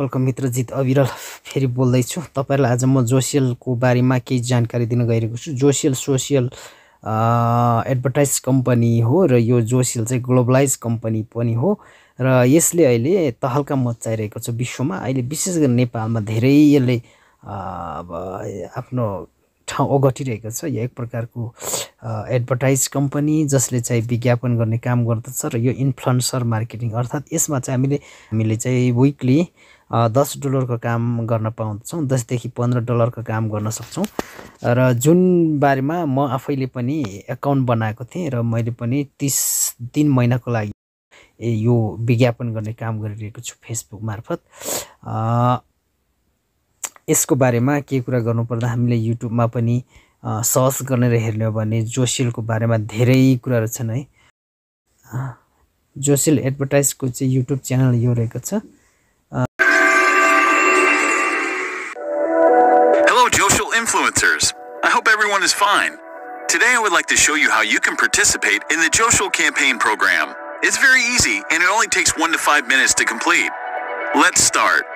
मित्र जित अविरल फेरि बोल्दैछु तपाईँहरूलाई आज म जोसियलको बारेमा केही जानकारी दिन गइरहेको छु जोसियल सोसियल एडभर्टाइज कम्पनी हो र यो जोसियल चाहिँ ग्लोबलाइज कम्पनी पनि हो र यसले अहिले तहल्का मचाइरहेको छ विश्वमा अहिले विशेष गरी नेपालमा धेरै यसले अब आफ्नो ठाउँ ओगटिरहेको छ यो एक प्रकारको एडभर्टाइज कम्पनी जसले चाहिँ विज्ञापन गर्ने काम गर्दछ र यो इन्फ्लुएन्सर मार्केटिङ अर्थात् यसमा चाहिँ हामीले हामीले चाहिँ विकली दस डलरको काम गर्न पाउँदछौँ दसदेखि पन्ध्र डलरको काम गर्न सक्छौँ र जुन बारेमा म आफैले पनि एकाउन्ट बनाएको थिएँ र मैले पनि तिस तिन महिनाको लागि यो विज्ञापन गर्ने काम गरिरहेको छु फेसबुक मार्फत यसको बारेमा के कुरा गर्नुपर्दा हामीले युट्युबमा पनि सर्च गर्ने र हेर्ने हो भने जोसिलको बारेमा धेरै कुराहरू छन् है जोसिल एडभर्टाइजको चाहिँ युट्युब च्यानल यो रहेको छ influencers. I hope everyone is fine. Today, I would like to show you how you can participate in the Josial campaign program. It's very easy and it only takes one to five minutes to complete. Let's start.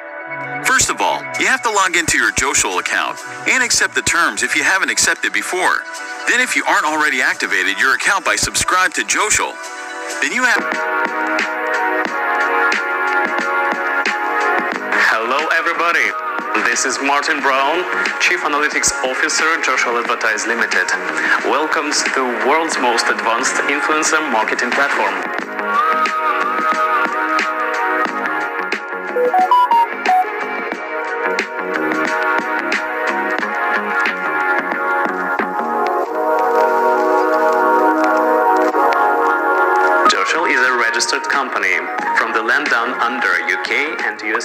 First of all, you have to log into your Joshul account and accept the terms if you haven't accepted before. Then if you aren't already activated your account by subscribe to Joshul, then you have... Hello everybody, this is Martin Brown, Chief Analytics Officer, Joshua Advertise Limited. Welcome to the world's most advanced influencer marketing platform. to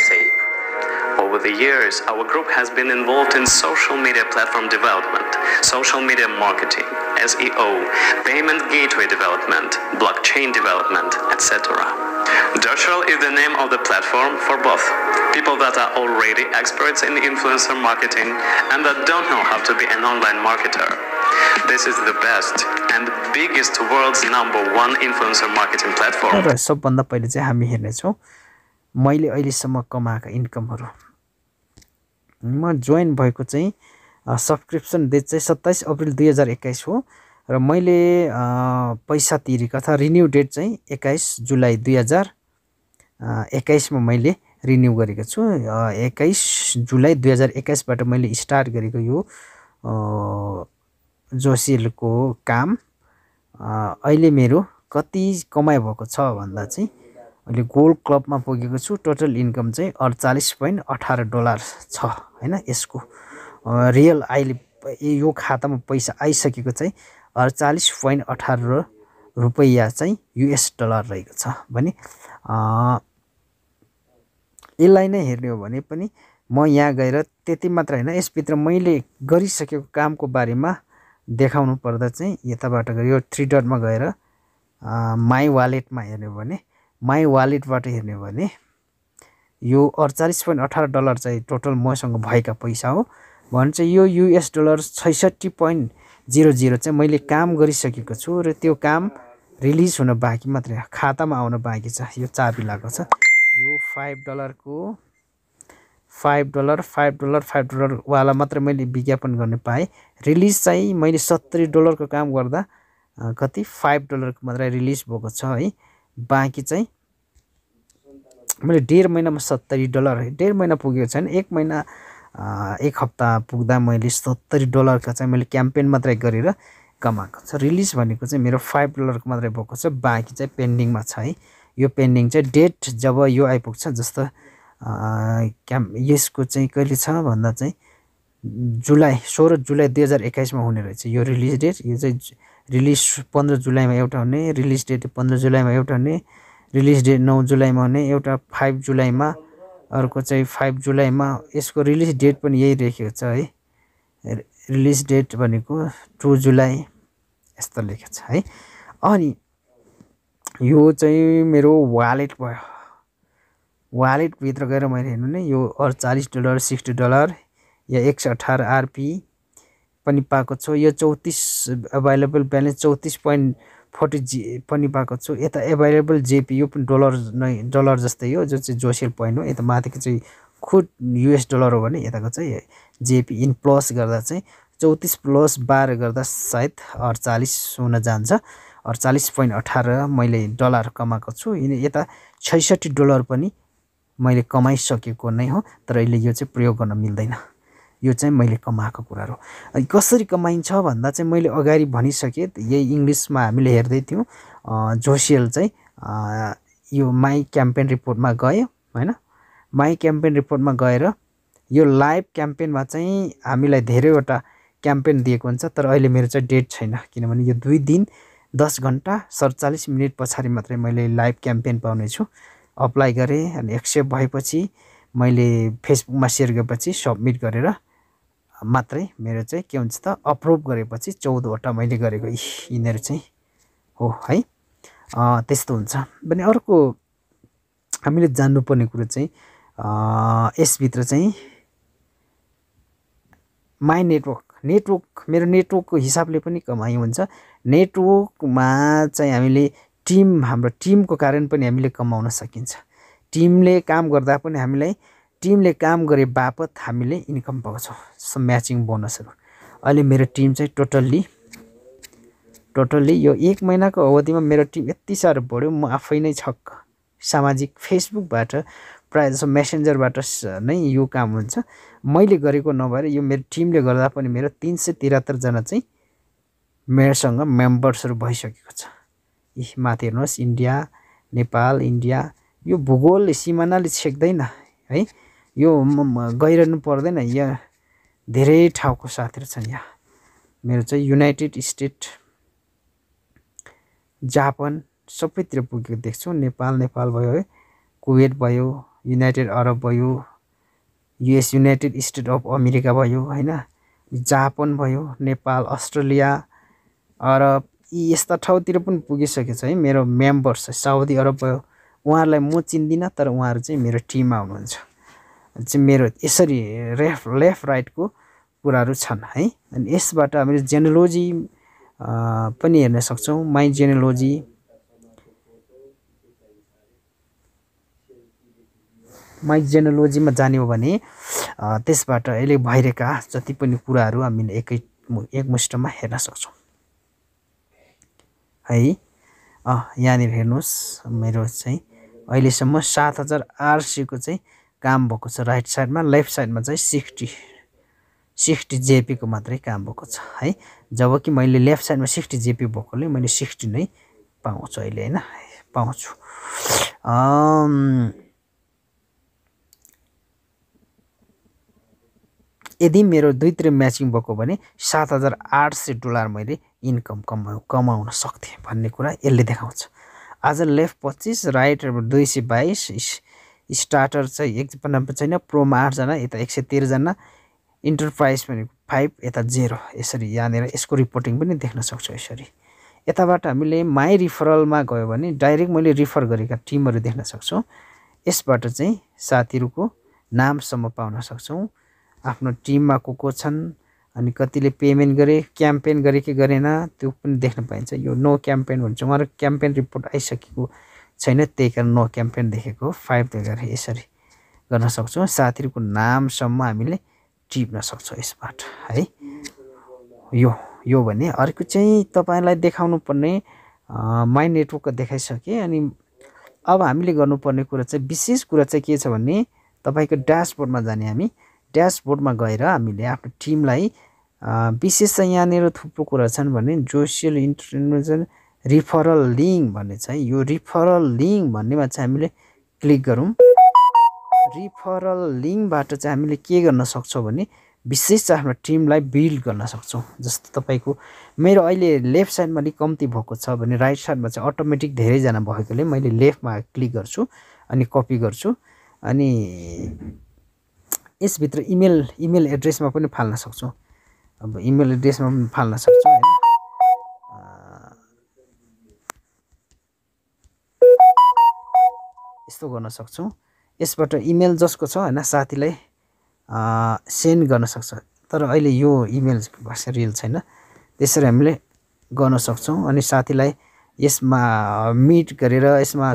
Over the years, our group has been involved in social media platform development, social media marketing, SEO, payment gateway development, blockchain development, etc. Dutchroll is the name of the platform for both people that are already experts in influencer marketing and that don't know how to be an online marketer. This is the best and biggest world's number one influencer marketing platform. मैले अहिलेसम्म कमाएको इन्कमहरू म join भएको चाहिँ subscription date चाहिँ सत्ताइस April दुई हजार एक्काइस हो र मैले पैसा तिरेको अथवा रिन्यू डेट चाहिँ एक्काइस जुलाई दुई हजार एक्काइसमा मैले रिन्यू गरेको छु एक्काइस जुलाई दुई हजार एक्काइसबाट मैले स्टार्ट गरेको यो जोसेलको काम अहिले मेरो कति कमाइ भएको छ भन्दा चाहिँ मैले गोल्ड क्लबमा पुगेको छु टोटल इन्कम चाहिँ अडचालिस पोइन्ट अठार डलर छ होइन यसको रियल अहिले यो खातामा पैसा आइसकेको चाहिँ अडचालिस पोइन्ट अठार रुपैयाँ चाहिँ युएस डलर रहेको छ भने यसलाई नै हेर्ने हो भने पनि म यहाँ गएर त्यति मात्र होइन यसभित्र मैले गरिसकेको कामको बारेमा देखाउनु पर्दा चाहिँ यताबाट यो थ्री डटमा गएर माई वालेटमा हेर्ने भने माई वालेटबाट हेर्ने भने यो अडचालिस पोइन्ट अठार डलर चाहिँ टोटल मसँग भएका पैसा हो भने चाहिँ यो युएस डलर छैसठी पोइन्ट जिरो जिरो चाहिँ मैले काम गरिसकेको छु र त्यो काम रिलिज हुन बाँकी मात्रै खातामा आउन बाँकी छ यो चाबी लगाएको छ यो फाइभ डलरको five dollar five dollar five डलरवाला मात्रै मैले विज्ञापन गर्न पाएँ रिलिज चाहिँ मैले सत्तरी डलरको काम गर्दा कति फाइभ डलरको मात्रै रिलिज भएको छ है बाँकी चाहिँ मैले डेढ महिनामा सत्तरी डलर डेढ महिना पुगेको छैन एक महिना एक हप्ता पुग्दा मैले सत्तरी डलरको चाहिँ मैले क्याम्पेन मात्रै गरेर कमाएको छ रिलिज भनेको चाहिँ मेरो फाइभ डलरको मात्रै भएको छ बाँकी चाहिँ पेन्डिङमा छ है यो पेन्डिङ चाहिँ डेट जब यो आइपुग्छ जस्तो क्याम यसको चाहिँ कहिले छ भन्दा चाहिँ जुलाई सोह्र जुलाई दुई हजार एक्काइसमा हुने रहेछ यो रिलिज डेट यो चाहिँ रिलिज पन्ध्र जुलाईमा एउटा हुने रिलिज डेट पन्ध्र जुलाईमा एउटा हुने रिलिज डेट नौ जुलाईमा हुने एउटा फाइभ जुलाईमा अर्को चाहिँ फाइभ जुलाईमा यसको रिलिज डेट पनि यही लेखेको छ है रिलिज डेट भनेको टु जुलाई यस्तो लेखेको छ है अनि यो चाहिँ मेरो वालेट भयो वालेटभित्र गएर मैले हेर्नु नै यो अडचालिस डलर सिक्सटी डलर या एक सय अठार आरपी पनि पाएको छु यो चौतिस एभाइलेबल ब्यालेन्स चौतिस पोइन्ट फोर्टी जी पनि पाएको छु यता एभाइलेबल जेपी यो पनि डलर नै डलर जस्तै हो जो चाहिँ जोसेल पोइन्ट हो यता माथिको चाहिँ खुद युएस डलर हो भने यताको चाहिँ जेपी इन प्लस गर्दा चाहिँ चौतिस प्लस बाह्र गर्दा सायद अडचालिस हुन जान्छ अडचालिस पोइन्ट अठार मैले डलर कमाएको छु यता छैसठी डलर पनि मैले कमाइसकेको नै हो तर अहिले यो चाहिँ प्रयोग गर्न मिल्दैन यो चाहिँ मैले कमाएको कुराहरू कसरी कमाइन्छ भन्दा चाहिँ मैले अगाडि भनिसकेँ यही इङ्ग्लिसमा हामीले हेर्दै थियौँ जोसियल चाहिँ यो माई क्याम्पेन रिपोर्टमा गयो होइन माई क्याम्पेन रिपोर्टमा गएर यो लाइभ क्याम्पेनमा चाहिँ हामीलाई धेरैवटा क्याम्पेन दिएको हुन्छ तर अहिले मेरो चाहिँ डेट छैन किनभने यो दुई दिन दस घन्टा सडचालिस मिनट पछाडि मात्रै मैले लाइभ क्याम्पेन पाउनेछु अप्लाई गरेँ अनि एक्सेप्ट भएपछि मैले फेसबुकमा सेयर गरेपछि सब्मिट गरेर मात्रै मेरो चाहिँ के हुन्छ त अप्रुभ गरेपछि चौधवटा मैले गरेको यिनीहरू चाहिँ हो है त्यस्तो हुन्छ भने अर्को हामीले जान्नुपर्ने कुरो चाहिँ यसभित्र चाहिँ माई नेटवर्क नेटवर्क मेरो नेटवर्कको हिसाबले पनि कमाइ हुन्छ नेटवर्कमा चाहिँ हामीले टिम हाम्रो टिमको कारण पनि हामीले कमाउन सकिन्छ टिमले काम गर्दा पनि हामीलाई टिमले काम गरे बापत हामीले इन्कम पाउँछौँ म्याचिङ बोनसहरू अहिले मेरो टिम चाहिँ टोटल्ली टोटल्ली यो एक महिनाको अवधिमा मेरो टिम यति साह्रो बढ्यो म आफै नै छक्क सामाजिक फेसबुकबाट प्रायः जसो मेसेन्जरबाट नै यो काम हुन्छ मैले गरेको नभएर यो मेरो टिमले गर्दा पनि मेरो तिन सय त्रिहत्तरजना चाहिँ मेरोसँग मेम्बर्सहरू भइसकेको छ यी माथि हेर्नुहोस् इन्डिया नेपाल इन्डिया यो भूगोल सिमानाले छेक्दैन है यो गइरहनु पर्दैन यहाँ धेरै ठाउँको साथीहरू छन् यहाँ मेरो चाहिँ युनाइटेड स्टेट जापान सबैतिर पुगेको देख्छु नेपाल नेपाल भयो है कुवेत भयो युनाइटेड अरब भयो US united state of America भयो होइन जापान भयो नेपाल अस्ट्रेलिया अरब यी यस्ता ठाउँतिर पनि पुगिसकेको छ है मेरो मेम्बर्स साउदी अरब भयो उहाँहरूलाई म चिन्दिनँ तर उहाँहरू चाहिँ मेरो टिममा हुनुहुन्छ चाहिँ मेरो यसरी रेफ लेफ्ट राइटको कुराहरू छन् है अनि यसबाट हामीले जेनोलोजी पनि हेर्न सक्छौँ माई जेनोलोजी माइ जेनोलोजीमा जाने हो भने त्यसबाट अहिले भइरहेका जति पनि कुराहरू हामीले एकै एकमुष्टमा हेर्न सक्छौँ है यहाँनिर हेर्नुहोस् मेरो चाहिँ अहिलेसम्म सात हजार आठ सयको चाहिँ काम भएको छ राइट साइडमा लेफ्ट साइडमा चाहिँ सिक्सटी सिक्सटी जेपीको मात्रै काम भएको छ है जब कि मैले लेफ्ट साइडमा सिक्सटी जेपी भएकोले मैले सिक्सटी नै पाउँछु अहिले होइन पाउँछु यदि मेरो दुई तिर म्याचिङ भएको भने सात हजार आठ सय डलर मैले इन्कम कमाउ कमाउन सक्थेँ भन्ने कुरा यसले देखाउँछ आज लेफ्ट पच्चिस राइट दुई सय बाइस स्टार्टर चाहिँ एक पन्नाब्बे छैन प्रोमा आठजना यता एक सय तेह्रजना इन्टरप्राइज भनेको फाइभ यता जेरो यसरी यहाँनिर यसको रिपोर्टिङ पनि देख्न सक्छौँ यसरी यताबाट हामीले माई रिफरलमा गयो भने डाइरेक्ट मैले रिफर गरेका टिमहरू देख्न सक्छौँ यसबाट चाहिँ साथीहरूको नामसम्म पाउन सक्छौँ आफ्नो टिममा को को छन् अनि कतिले पेमेन्ट गरे क्याम्पेन गरे कि गरेन त्यो पनि देख्न पाइन्छ यो नो क्याम्पेन भन्छ उहाँहरू क्याम्पेन रिपोर्ट आइसकेको छैन त्यही कारण नो क्याम्पेन देखेको फाइभ दुई हजार यसरी गर्न सक्छौँ साथीहरूको नामसम्म हामीले टिप्न सक्छौँ यसबाट है यो यो भने अर्को चाहिँ तपाईँलाई देखाउनु पर्ने माइ नेटवर्क देखाइसकेँ अनि अब हामीले गर्नुपर्ने कुरा चाहिँ विशेष कुरा चाहिँ के छ भने तपाईँको ड्यासबोर्डमा जाने हामी ड्यासबोर्डमा गएर हामीले आफ्नो टिमलाई विशेष चाहिँ यहाँनिर थुप्रो कुरा छन् भने जोसियल इन्टरटेनमेन्ट रिफरल लिङ्क भन्ने छ है यो रिफरल लिङ्क भन्नेमा चाहिँ हामीले क्लिक गरौँ रिफरल लिङ्कबाट चाहिँ हामीले के गर्न सक्छौँ भने विशेष चाहिँ हाम्रो टिमलाई बिल्ड गर्न सक्छौँ जस्तो तपाईँको मेरो अहिले लेफ्ट साइडमा अलिक कम्ती भएको छ भने राइट साइडमा चाहिँ अटोमेटिक धेरैजना भएकोले मैले लेफ्टमा क्लिक गर्छु अनि कपी गर्छु अनि यसभित्र इमेल इमेल एड्रेसमा पनि फाल्न सक्छौँ अब इमेल एड्रेसमा पनि फाल्न सक्छौँ यस्तो गर्न सक्छौँ यसबाट इमेल जसको छ होइन साथीलाई सेन्ड गर्न सक्छ तर अहिले यो इमेल भाषा रियल छैन त्यसरी हामीले गर्न सक्छौँ अनि साथीलाई यसमा मिट गरेर यसमा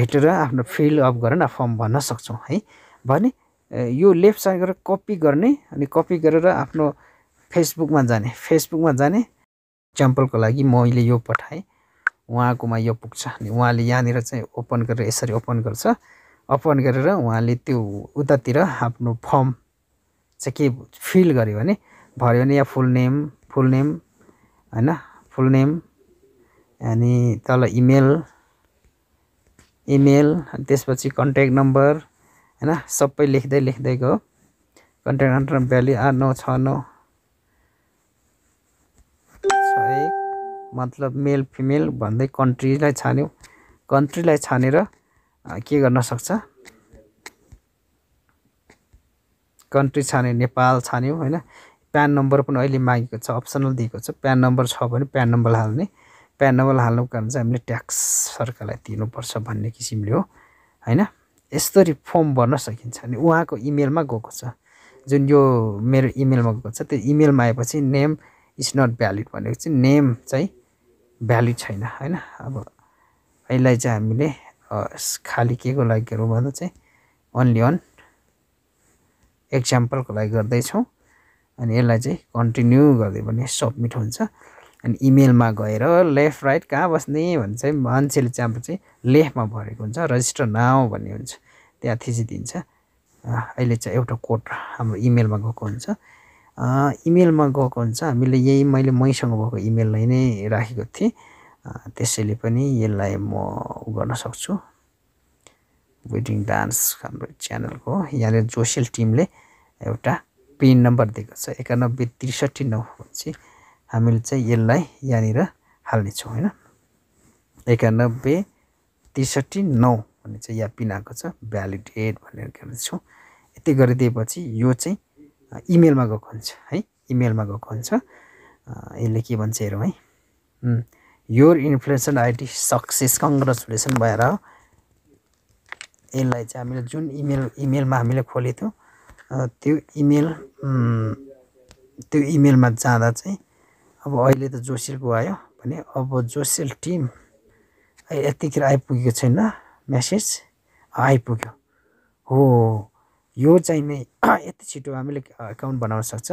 भेटेर आफ्नो फिल अप गरेर फर्म भर्न सक्छौँ है भने यो लेफ्ट साइड गरेर कपी गर्ने अनि कपी गरेर आफ्नो फेसबुकमा जाने फेसबुकमा जाने इक्जाम्पलको लागि मैले यो पठाएँ उहाँकोमा यो पुग्छ अनि उहाँले यहाँनिर चाहिँ ओपन गरेर यसरी ओपन गर्छ ओपन गरेर उहाँले त्यो उतातिर आफ्नो फर्म चाहिँ के फिल गर्यो भने भर्यो भने यहाँ फुल नेम फुल नेम होइन फुल नेम अनि तल इमेल इमेल अनि त्यसपछि कन्ट्याक्ट नम्बर होइन सबै लेख्दै लेख्दै गयो कन्ट्याक्ट नम्बर भ्याल्यु आठ नौ छ नौ मतलब मेल फिमेल भन्दै कन्ट्रीलाई छान्यौँ कन्ट्रीलाई छानेर के गर्न सक्छ कन्ट्री छान्यो नेपाल छान्यौँ होइन प्यान नम्बर पनि अहिले मागेको छ अप्सनल दिएको छ प्यान नम्बर छ भने प्यान नम्बर हाल्ने प्यान नम्बर हाल्नुको कारण चाहिँ हामीले ट्याक्स सरकारलाई तिर्नुपर्छ भन्ने किसिमले हो होइन यस्तो फर्म भर्न सकिन्छ अनि उहाँको इमेलमा गएको छ जुन यो मेरो इमेलमा गएको छ त्यो इमेलमा आएपछि नेम इज नट भ्यालिड भनेको चाहिँ नेम चाहिँ भ्यालिड छैन होइन अब यसलाई चाहिँ हामीले खालि के को लागि गरौँ भन्दा चाहिँ ओन्ली अन एक्जाम्पलको लागि गर्दैछौँ अनि यसलाई चाहिँ कन्टिन्यू गरिदियो भने सब्मिट हुन्छ अनि इमेलमा गएर लेफ्ट राइट कहाँ बस्ने भने चाहिँ मान्छेले चाहिँ अब चाहिँ लेफ्टमा भरेको हुन्छ रजिस्टर नाउ भन्ने हुन्छ त्यहाँ थिचिदिन्छ अहिले चाहिँ एउटा कोड हाम्रो इमेलमा गएको हुन्छ इमेलमा गएको हुन्छ हामीले यही मैले मैसँग भएको इमेललाई नै राखेको थिएँ त्यसैले पनि यसलाई म गर्न सक्छु वेडिङ डान्स हाम्रो च्यानलको यहाँनिर जोसेल टिमले एउटा पिन नम्बर दिएको छ एकानब्बे त्रिसठी नौ भनेपछि हामीले चाहिँ यसलाई यहाँनिर हाल्नेछौँ होइन एकानब्बे त्रिसठी नौ भन्ने चाहिँ यहाँ पिन आएको छ भ्यालिडेट भनेर गर्नेछौँ यति गरिदिएपछि यो चाहिँ इमेलमा गएको हुन्छ है इमेलमा गएको हुन्छ यसले के भन्छ हेरौँ है your influencer ID success congratulation भएर यसलाई चाहिँ हामीले जुन इमेल इमेलमा हामीले खोलेको त्यो इमेल त्यो इमेलमा जाँदा चाहिँ अब अहिले त जोसेलको आयो भने अब जोसेल टिम यतिखेर आइपुगेको छैन मेसेज आइपुग्यो हो यो चाहिँ नै यति छिटो हामीले एकाउन्ट बनाउन सक्छ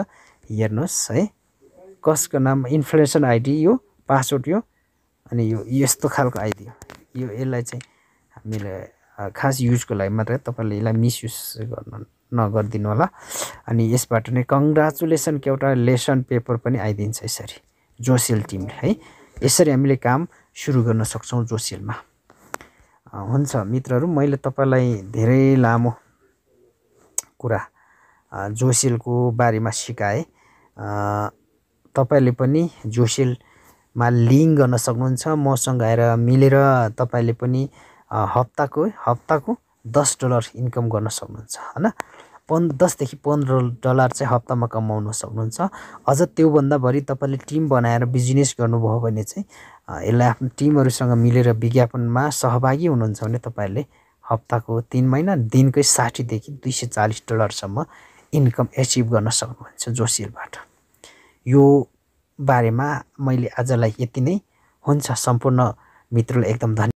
हेर्नुहोस् है कसको नाम इन्फ्लेसन आइडी यो पासवर्ड यो अनि यो यस्तो खालको आइडी यो यसलाई चाहिँ हामीले खास युजको लागि मात्रै तपाईँले यसलाई मिसयुज गर्नु नगरिदिनु होला अनि यसबाट नै कङ्ग्राचुलेसनको एउटा लेसन पेपर पनि आइदिन्छ यसरी जोसेल टिमले है यसरी हामीले काम सुरु गर्न सक्छौँ जोसेलमा हुन्छ मित्रहरू मैले तपाईँलाई धेरै लामो कुरा जोसेलको बारेमा सिकाएँ तपाईँले पनि जोसेलमा लिङ्क गर्न सक्नुहुन्छ मसँग आएर मिलेर तपाईँले पनि हप्ताको हप्ताको दस डलर इन्कम गर्न सक्नुहुन्छ होइन पन् दसदेखि पन्ध्र डलर चाहिँ हप्तामा कमाउन सक्नुहुन्छ अझ त्योभन्दा भरि तपाईँले टिम बनाएर बिजनेस गर्नुभयो भने चाहिँ यसलाई आफ्नो टिमहरूसँग मिलेर विज्ञापनमा सहभागी हुनुहुन्छ भने तपाईँहरूले हप्ताको तिन महिना दिनकै साठीदेखि दुई सय चालिस डलरसम्म इन्कम एचिभ गर्न सक्नुहुन्छ जोसिलबाट यो बारेमा मैले आजलाई यति नै हुन्छ सम्पूर्ण मित्रलाई एकदम धन्यवाद